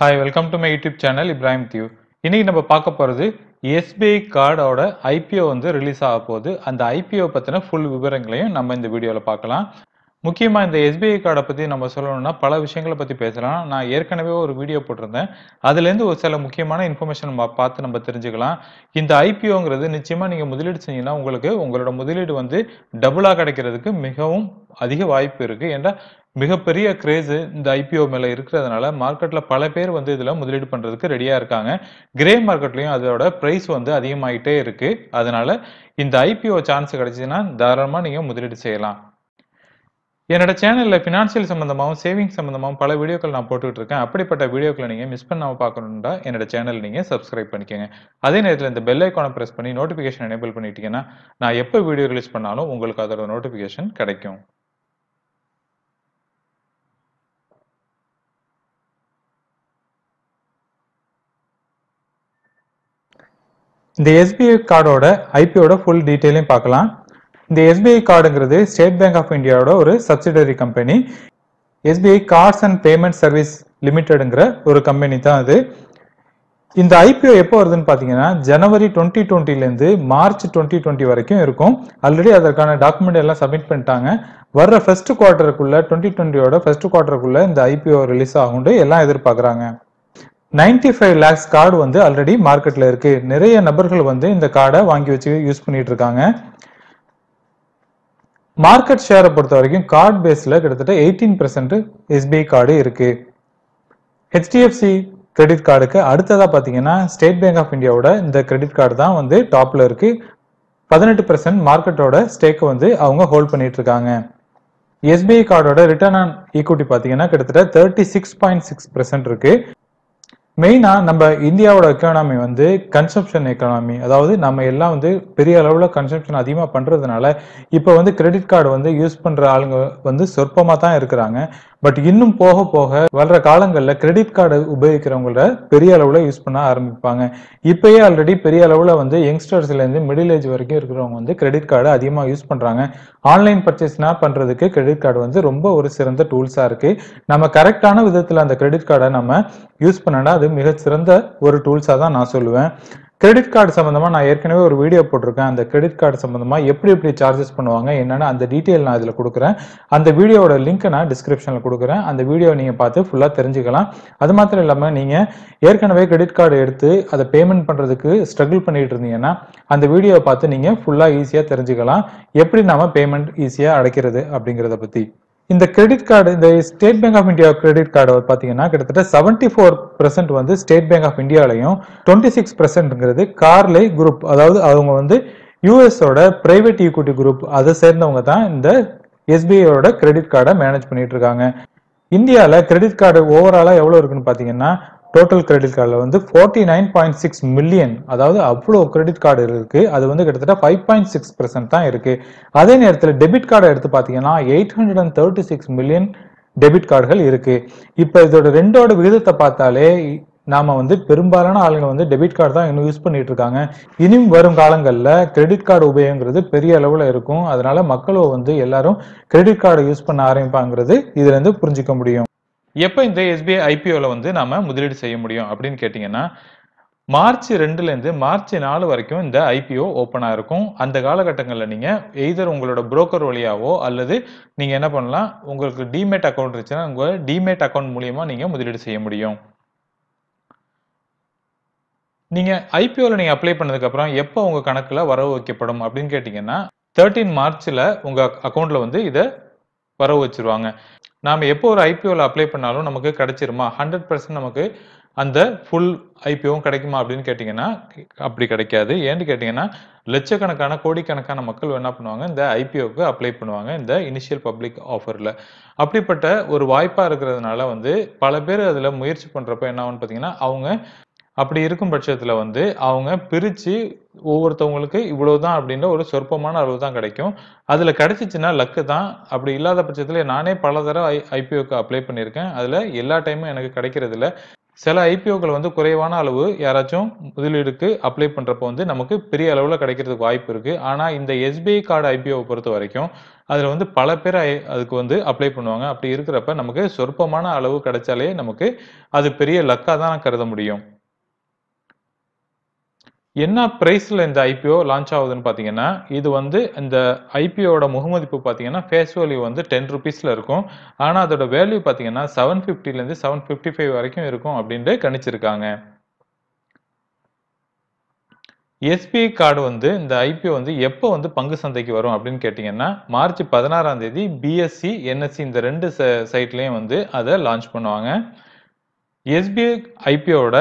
hi welcome to my YouTube channel Ibrahim தியூ இன்னைக்கு நம்ம பார்க்க போகிறது எஸ்பிஐ கார்டோட ஐபிஓ வந்து ரிலீஸ் ஆக போகுது அந்த ஐபிஓ பற்றின ஃபுல் விவரங்களையும் நம்ம இந்த வீடியோவில் பார்க்கலாம் முக்கியமாக இந்த எஸ்பிஐ கார்டை பற்றி நம்ம சொல்லணும்னா பல விஷயங்களை பற்றி பேசலாம் நான் ஏற்கனவே ஒரு வீடியோ போட்டிருந்தேன் அதுலேருந்து ஒரு சில முக்கியமான இன்ஃபர்மேஷன் நம்ம பார்த்து நம்ம தெரிஞ்சுக்கலாம் இந்த ஐபிஓங்கிறது நிச்சயமாக நீங்கள் முதலீடு செஞ்சீங்கன்னா உங்களுக்கு உங்களோட முதலீடு வந்து டபுளாக கிடைக்கிறதுக்கு மிகவும் அதிக வாய்ப்பு இருக்குது ஏன்னா மிகப்பெரிய கிரேஸ் இந்த ஐபிஓ மேல இருக்கிறதுனால மார்க்கெட்ல பல பேர் வந்து இதுல முதலீடு பண்றதுக்கு ரெடியா இருக்காங்க கிரே மார்க்கெட்லயும் அதோட பிரைஸ் வந்து அதிகமாயிட்டே இருக்கு அதனால இந்த ஐபிஓ சான்ஸ் கிடைச்சதுன்னா தாராளமா நீங்க முதலீடு செய்யலாம் என்னோட சேனல்ல ஃபினான்ஷியல் சம்பந்தமாகவும் சேவிங் சம்பந்தமாகவும் பல வீடியோக்கள் நான் போட்டுக்கிட்டு இருக்கேன் அப்படிப்பட்ட வீடியோக்களை நீங்க மிஸ் பண்ணாம பார்க்கணும்னா என்னோட சேனல் நீங்க சப்ஸ்கிரைப் பண்ணிக்கோங்க அதே நேரத்தில் இந்த பெல் ஐக்கானை பிரஸ் பண்ணி நோட்டிபிகேஷன் எனேபிள் பண்ணிட்டீங்கன்னா நான் எப்போ வீடியோ ரிலீஸ் பண்ணாலும் உங்களுக்கு அதோட நோட்டிபிகேஷன் கிடைக்கும் இந்த எஸ்பிஐ கார்டோட ஐபியோட ஃபுல் டீட்டெயிலையும் பார்க்கலாம் இந்த எஸ்பிஐ கார்டுங்கிறது ஸ்டேட் பேங்க் ஆஃப் இந்தியாவோட ஒரு subsidiary company SBI cards and payment service லிமிடெடுங்கிற ஒரு கம்பெனி தான் அது இந்த ஐபிஓ எப்போ வருதுன்னு பார்த்தீங்கன்னா ஜனவரி டுவெண்ட்டி டுவெண்ட்டிலேருந்து மார்ச் டுவெண்ட்டி டுவெண்ட்டி வரைக்கும் இருக்கும் ஆல்ரெடி அதற்கான டாக்குமெண்ட் எல்லாம் சப்மிட் பண்ணிட்டாங்க வர்ற ஃபர்ஸ்ட் குவார்ட்டருக்குள்ள டுவெண்ட்டி டுவெண்ட்டியோட ஃபர்ஸ்ட் குவார்ட்டருக்குள்ள இந்த ஐபிஓ ரிலீஸ் ஆகும் எல்லாம் எதிர்பார்க்குறாங்க நைன்டி ஃபைவ் லேக்ஸ் கார்டு வந்து ஆல்ரெடி மார்க்கெட்டில் இருக்குது நிறைய நபர்கள் வந்து இந்த கார்டை வாங்கி வச்சு யூஸ் பண்ணிட்டு இருக்காங்க மார்க்கெட் ஷேரை பொறுத்த வரைக்கும் கார்டு பேஸில் கிட்டத்தட்ட எயிட்டீன் பெர்சன்ட் எஸ்பிஐ கார்டு இருக்குது ஹெச்டிஎஃப்சி கிரெடிட் கார்டுக்கு அடுத்ததாக பார்த்தீங்கன்னா ஸ்டேட் பேங்க் ஆஃப் இந்தியாவோட இந்த கிரெடிட் கார்டு தான் வந்து டாப்பில் இருக்குது பதினெட்டு பெர்சன்ட் மார்க்கெட்டோட ஸ்டேக்கை வந்து அவங்க ஹோல்ட் பண்ணிட்டு இருக்காங்க எஸ்பிஐ கார்டோட ரிட்டர்ன் ஆன் ஈக்விட்டி பார்த்தீங்கன்னா கிட்டத்தட்ட thirty six point six percent இருக்குது மெயினாக நம்ம இந்தியாவோட எக்கானமி வந்து கன்சப்ஷன் எக்கானமி அதாவது நம்ம எல்லாம் வந்து பெரிய அளவில் கன்சம்ஷன் அதிகமாக பண்ணுறதுனால இப்போ வந்து கிரெடிட் கார்டு வந்து யூஸ் பண்ணுற ஆளுங்க வந்து சொற்பமாக தான் இருக்கிறாங்க பட் இன்னும் போக போக வர்ற காலங்களில் கிரெடிட் கார்டு உபயோகிக்கிறவங்கள பெரிய அளவில் யூஸ் பண்ண ஆரம்பிப்பாங்க இப்பயே ஆல்ரெடி பெரிய அளவில் வந்து யங்ஸ்டர்ஸ்லேருந்து மிடில் ஏஜ் வரைக்கும் இருக்கிறவங்க வந்து கிரெடிட் கார்டு அதிகமாக யூஸ் பண்ணுறாங்க ஆன்லைன் பர்ச்சேஸ்னா பண்ணுறதுக்கு கிரெடிட் கார்டு வந்து ரொம்ப ஒரு சிறந்த டூல்ஸாக இருக்குது நம்ம கரெக்டான விதத்தில் அந்த கிரெடிட் கார்டை நம்ம யூஸ் பண்ணனா அது மிகச்சிறந்த ஒரு டூல்ஸாக தான் நான் சொல்லுவேன் கிரெடிட் கார்டு சம்மந்தமாக நான் ஏற்கனவே ஒரு வீடியோ போட்டிருக்கேன் அந்த கிரெடிட் கார்டு சம்மந்தமாக எப்படி எப்படி சார்ஜஸ் பண்ணுவாங்க என்னென்ன அந்த டீட்டெயில் நான் இதில் கொடுக்குறேன் அந்த வீடியோட லிங்க்கை நான் டிஸ்கிரிப்ஷனில் கொடுக்குறேன் அந்த வீடியோ நீங்கள் பார்த்து ஃபுல்லாக தெரிஞ்சுக்கலாம் அது மாத்திரம் இல்லாமல் நீங்கள் ஏற்கனவே கிரெடிட் கார்டு எடுத்து அதை பேமெண்ட் பண்ணுறதுக்கு ஸ்ட்ரகிள் பண்ணிகிட்டு இருந்தீங்கன்னா அந்த வீடியோவை பார்த்து நீங்கள் ஃபுல்லாக ஈஸியாக தெரிஞ்சுக்கலாம் எப்படி நாம் பேமெண்ட் ஈஸியாக அடைக்கிறது அப்படிங்கிறத பற்றி இந்த கிரெடிட் கார்டு இந்த State Bank of India credit card பார்த்தீங்கன்னா கிட்டத்தட்ட செவன்டி ஃபோர் பெர்சென்ட் வந்து ஸ்டேட் பேங்க் ஆஃப் இந்தியாலையும் டுவெண்ட்டி சிக்ஸ் பெர்சென்ட்ங்கிறது கார்லே குரூப் அதாவது அவங்க வந்து யூஎஸோட பிரைவேட் ஈக்விட்டி குரூப் அதை சேர்ந்தவங்க தான் இந்த எஸ்பிஐயோட கிரெடிட் கார்டை மேனேஜ் பண்ணிட்டு இருக்காங்க இந்தியாவில் கிரெடிட் கார்டு ஓவராலாக எவ்வளோ இருக்குன்னு பார்த்தீங்கன்னா டோட்டல் கிரெடிட் கார்டில் வந்து forty nine point six million அதாவது அவ்வளோ கிரெடிட் கார்டு இருக்குது அது வந்து கிட்டத்தட்ட ஃபைவ் பாயிண்ட் சிக்ஸ் பர்சன்ட் தான் இருக்குது அதே நேரத்தில் டெபிட் கார்டை எடுத்து பார்த்தீங்கன்னா eight hundred and thirty six million debit கார்டுகள் இருக்குது இப்போ இதோட ரெண்டோட விகிதத்தை பார்த்தாலே நாம் வந்து பெரும்பாலான ஆளுங்க வந்து டெபிட் கார்டு தான் இன்னும் யூஸ் பண்ணிட்டு இருக்காங்க இனியும் வரும் காலங்களில் கிரெடிட் கார்டு உபயோகங்கிறது பெரிய அளவில் இருக்கும் அதனால மக்களும் வந்து எல்லாரும் கிரெடிட் கார்டை யூஸ் பண்ண ஆரம்பிப்பாங்கிறது இருந்து புரிஞ்சிக்க முடியும் எப்போ இந்த எஸ்பிஐ ஐபிஓவில் வந்து நம்ம முதலீடு செய்ய முடியும் அப்படின்னு கேட்டிங்கன்னா மார்ச் ரெண்டுலேருந்து மார்ச் நாலு வரைக்கும் இந்த ஐபிஓ ஓப்பனாக இருக்கும் அந்த காலகட்டங்களில் நீங்கள் எய்தர் உங்களோட புரோக்கர் வழியாவோ அல்லது நீங்கள் என்ன பண்ணலாம் உங்களுக்கு டிமேட் அக்கௌண்ட் இருந்துச்சுன்னா உங்கள் டிமேட் அக்கௌண்ட் மூலியமாக நீங்கள் முதலீடு செய்ய முடியும் நீங்கள் ஐபிஓவில் நீங்கள் அப்ளை பண்ணதுக்கப்புறம் எப்போ உங்கள் கணக்கில் வரவு வைக்கப்படும் அப்படின்னு கேட்டிங்கன்னா தேர்ட்டீன் மார்ச்சில் உங்கள் அக்கௌண்ட்டில் வந்து இதை வரவு வச்சுருவாங்க நாம் எப்போ ஒரு ஐபிஓவில் அப்ளை பண்ணாலும் நமக்கு கிடைச்சிருமா ஹண்ட்ரட் பர்சன்ட் நமக்கு அந்த ஃபுல் ஐபிஓவும் கிடைக்குமா அப்படின்னு கேட்டிங்கன்னா அப்படி கிடைக்காது ஏன்னு கேட்டிங்கன்னா லட்சக்கணக்கான கோடிக்கணக்கான மக்கள் என்ன பண்ணுவாங்க இந்த ஐபிஓக்கு அப்ளை பண்ணுவாங்க இந்த இனிஷியல் பப்ளிக் ஆஃபரில் அப்படிப்பட்ட ஒரு வாய்ப்பாக இருக்கிறதுனால வந்து பல பேர் அதில் முயற்சி பண்ணுறப்ப என்ன ஆகும்னு பார்த்தீங்கன்னா அவங்க அப்படி இருக்கும் பட்சத்தில் வந்து அவங்க பிரித்து ஒவ்வொருத்தவங்களுக்கு இவ்வளோ தான் அப்படின்ற ஒரு சொற்பமான அளவு தான் கிடைக்கும் அதில் கிடச்சிச்சின்னா லக்கு தான் அப்படி இல்லாத பட்சத்தில் நானே பல தடவை ஐ ஐபிஓக்கு அப்ளை பண்ணியிருக்கேன் அதில் எல்லா டைமும் எனக்கு கிடைக்கிறதில்ல சில ஐபிஓக்கள் வந்து குறைவான அளவு யாராச்சும் முதலீடுக்கு அப்ளை பண்ணுறப்போ வந்து நமக்கு பெரிய அளவில் கிடைக்கிறதுக்கு வாய்ப்பு இருக்குது ஆனால் இந்த எஸ்பிஐ கார்டு ஐபிஓவை பொறுத்த வரைக்கும் அதில் வந்து பல பேர் அதுக்கு வந்து அப்ளை பண்ணுவாங்க அப்படி இருக்கிறப்ப நமக்கு சொற்பமான அளவு கிடைச்சாலே நமக்கு அது பெரிய லக்காக தான் கருத முடியும் என்ன ப்ரைஸில் இந்த ஐபிஓ லான்ச் ஆகுதுன்னு பார்த்தீங்கன்னா இது வந்து இந்த ஐபிஓட முகமதிப்பு பார்த்தீங்கன்னா ஃபேஸ் வேல்யூ வந்து டென் ருபீஸில் இருக்கும் ஆனால் அதோட வேல்யூ பார்த்தீங்கன்னா செவன் ஃபிஃப்டிலேருந்து செவன் ஃபிஃப்டி ஃபைவ் வரைக்கும் இருக்கும் அப்படின்ட்டு கணிச்சிருக்காங்க எஸ்பிஐ கார்டு வந்து இந்த ஐபிஓ வந்து எப்போ வந்து பங்கு சந்தைக்கு வரும் அப்படின்னு கேட்டிங்கன்னா மார்ச் பதினாறாம் தேதி பிஎஸ்சி என்எஸ்சி இந்த ரெண்டு சைட்லேயும் வந்து அதை லான்ச் பண்ணுவாங்க எஸ்பிஐ ஐபிஓட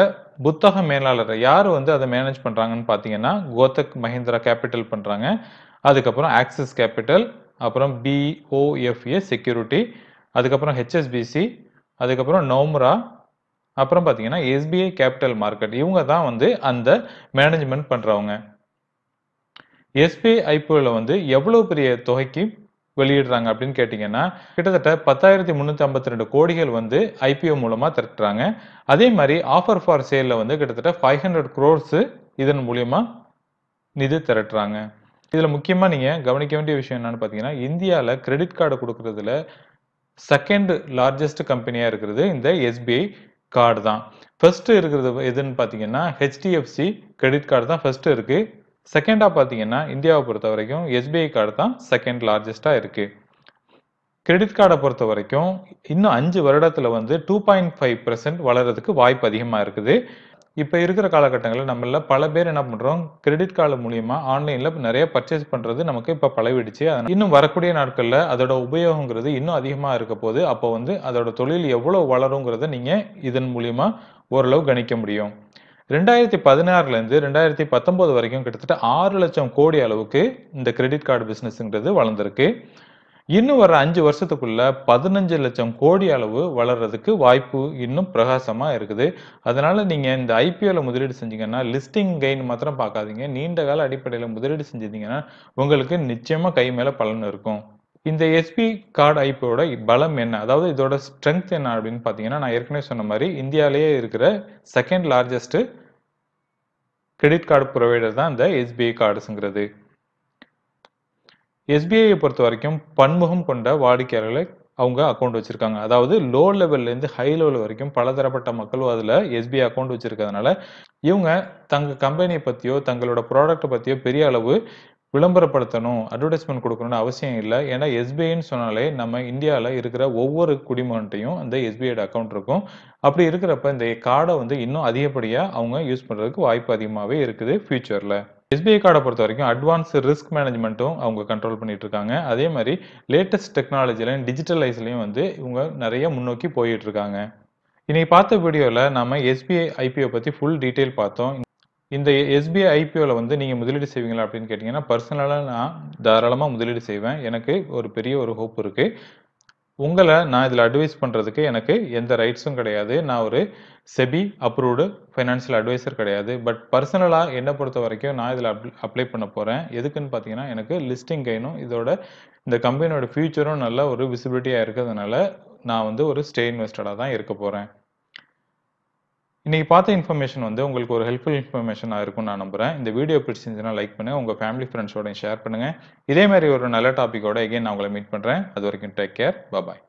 புத்தக மேலாளர் யார் வந்து அதை மேனேஜ் பண்ணுறாங்கன்னு பார்த்தீங்கன்னா கோதக் மஹிந்திரா கேபிட்டல் பண்ணுறாங்க அதுக்கப்புறம் ஆக்சிஸ் கேபிட்டல் அப்புறம் பிஓஎஃப்ஏ செக்யூரிட்டி e அதுக்கப்புறம் ஹெச்எஸ்பிசி அதுக்கப்புறம் நோம்ரா அப்புறம் பார்த்தீங்கன்னா எஸ்பிஐ கேபிட்டல் மார்க்கெட் இவங்க தான் வந்து அந்த மேனேஜ்மெண்ட் பண்ணுறவங்க எஸ்பிஐ ஐபிஓவில் வந்து எவ்வளோ பெரிய தொகைக்கு வெளியிடுறாங்க அப்படின்னு கேட்டிங்கன்னா கிட்டத்தட்ட பத்தாயிரத்தி முந்நூற்றி ஐம்பத்தி ரெண்டு கோடிகள் வந்து ஐபிஓ மூலமாக திரட்டுறாங்க அதே மாதிரி ஆஃபர் ஃபார் சேலில் வந்து கிட்டத்தட்ட ஃபைவ் ஹண்ட்ரட் க்ரோர்ஸு இதன் மூலியமாக நிதி திரட்டுறாங்க இதில் முக்கியமாக நீங்கள் கவனிக்க வேண்டிய விஷயம் என்னென்னு பார்த்தீங்கன்னா இந்தியாவில் கிரெடிட் கார்டு கொடுக்குறதுல செகண்ட் லார்ஜஸ்ட் கம்பெனியாக இருக்கிறது இந்த எஸ்பிஐ கார்டு தான் ஃபர்ஸ்ட் இருக்கிறது எதுன்னு பார்த்தீங்கன்னா ஹெச்டிஎஃப்சி கிரெடிட் கார்டு தான் ஃபர்ஸ்ட் இருக்குது செகண்டாக பார்த்தீங்கன்னா இந்தியாவை பொறுத்த வரைக்கும் எஸ்பிஐ கார்டு தான் செகண்ட் லார்ஜஸ்ட்டாக இருக்குது கிரெடிட் கார்டை பொறுத்த வரைக்கும் இன்னும் அஞ்சு வருடத்தில் வந்து டூ பாயிண்ட் ஃபைவ் பர்சன்ட் வளர்கிறதுக்கு வாய்ப்பு அதிகமாக இருக்குது இப்போ இருக்கிற காலகட்டங்களில் நம்மள பல பேர் என்ன பண்ணுறோம் கிரெடிட் கார்டு மூலியமா ஆன்லைனில் நிறைய பர்ச்சேஸ் பண்ணுறது நமக்கு இப்போ பழவிடுச்சு இன்னும் வரக்கூடிய நாட்களில் அதோட உபயோகங்கிறது இன்னும் அதிகமாக இருக்க போது அப்போ வந்து அதோட தொழில் எவ்வளோ வளருங்கிறத நீங்கள் இதன் மூலியமா ஓரளவு கணிக்க முடியும் ரெண்டாயிரத்தி பதினாறுலேருந்து ரெண்டாயிரத்தி பத்தொம்போது வரைக்கும் கிட்டத்தட்ட ஆறு லட்சம் கோடி அளவுக்கு இந்த கிரெடிட் கார்டு பிஸ்னஸ்ங்கிறது வளர்ந்துருக்கு இன்னும் வர அஞ்சு வருஷத்துக்குள்ள பதினஞ்சு லட்சம் கோடி அளவு வளர்றதுக்கு வாய்ப்பு இன்னும் பிரகாசமா இருக்குது அதனால நீங்க இந்த ஐபிஓல முதலீடு செஞ்சீங்கன்னா லிஸ்டிங் கெயின் மாத்திரம் பார்க்காதீங்க நீண்ட கால அடிப்படையில முதலீடு செஞ்சிருந்தீங்கன்னா உங்களுக்கு நிச்சயமா கை மேல பலன் இருக்கும் இந்த எஸ்பி கார்டு ஐபிஓட பலம் என்ன அதாவது இதோட ஸ்ட்ரென்த் என்ன அப்படின்னு பார்த்தீங்கன்னா நான் ஏற்கனவே சொன்ன மாதிரி இந்தியாவிலேயே இருக்கிற second largest credit card provider தான் இந்த எஸ்பிஐ கார்டுஸுங்கிறது எஸ்பிஐயை பொறுத்த வரைக்கும் பன்முகம் கொண்ட வாடிக்கையாளர்களை அவங்க அக்கௌண்ட் வச்சிருக்காங்க அதாவது லோ லெவல்லேருந்து ஹை லெவல் வரைக்கும் பலதரப்பட்ட மக்களும் அதில் எஸ்பிஐ அக்கௌண்ட் வச்சிருக்கிறதுனால இவங்க தங்க கம்பெனியை பற்றியோ தங்களோட ப்ராடக்ட்டை பற்றியோ பெரிய அளவு விளம்பரப்படுத்தணும் அட்வர்டைஸ்மெண்ட் கொடுக்கணும்னு அவசியம் இல்லை ஏன்னா எஸ்பிஐன்னு சொன்னாலே நம்ம இந்தியாவில் இருக்கிற ஒவ்வொரு குடிமகன்ட்டையும் அந்த எஸ்பிஐட அக்கௌண்ட் இருக்கும் அப்படி இருக்கிறப்ப இந்த கார்டை வந்து இன்னும் அதிகப்படியாக அவங்க யூஸ் பண்ணுறதுக்கு வாய்ப்பு அதிகமாகவே இருக்குது ஃபியூச்சரில் எஸ்பிஐ கார்டை பொறுத்த வரைக்கும் அட்வான்ஸ் ரிஸ்க் மேனேஜ்மெண்ட்டும் அவங்க கண்ட்ரோல் பண்ணிட்டு இருக்காங்க அதே மாதிரி லேட்டஸ்ட் டெக்னாலஜிலையும் டிஜிட்டலைஸ்லையும் வந்து இவங்க நிறைய முன்னோக்கி போயிட்டு இருக்காங்க இன்னைக்கு பார்த்த வீடியோவில் நம்ம எஸ்பிஐ ஐபிஓ பற்றி ஃபுல் டீட்டெயில் பார்த்தோம் இந்த எஸ்பிஐ ஐபிஓவில் வந்து நீங்கள் முதலீடு செய்வீங்களா அப்படின்னு கேட்டிங்கன்னா பர்சனலாக நான் தாராளமாக முதலீடு செய்வேன் எனக்கு ஒரு பெரிய ஒரு ஹோப் இருக்குது உங்களை நான் இதில் அட்வைஸ் பண்ணுறதுக்கு எனக்கு எந்த ரைட்ஸும் கிடையாது நான் ஒரு செபி அப்ரூவ்டு ஃபைனான்சியல் அட்வைசர் கிடையாது பட் பர்சனலாக என்னை பொறுத்த வரைக்கும் நான் இதில் அப்ளை பண்ண போகிறேன் எதுக்குன்னு பார்த்தீங்கன்னா எனக்கு லிஸ்டிங் கைனும் இதோட இந்த கம்பெனியோட ஃபியூச்சரும் நல்ல ஒரு விசிபிலிட்டியாக இருக்கிறதுனால நான் வந்து ஒரு ஸ்டே இன்வெஸ்டடாக தான் இருக்க போகிறேன் இன்றைக்கி பார்த்த இன்ஃபர்மேஷன் வந்து உங்களுக்கு ஒரு ஹெல்ப்ஃபுல் இன்ஃபர்மேஷனாக இருக்கும்னு நான் நம்புகிறேன் இந்த வீடியோ பிடிச்சிருந்துச்சுன்னா லைக் பண்ணுங்கள் உங்கள் ஃபேமிலி ஃப்ரெண்ட்ஸோட ஷேர் பண்ணுங்கள் இதே மாதிரி ஒரு நல்ல டாப்பிக்கோட எகைன் நான் உங்களை மீட் பண்ணுறேன் அது வரைக்கும் டேக் கேர் பாய்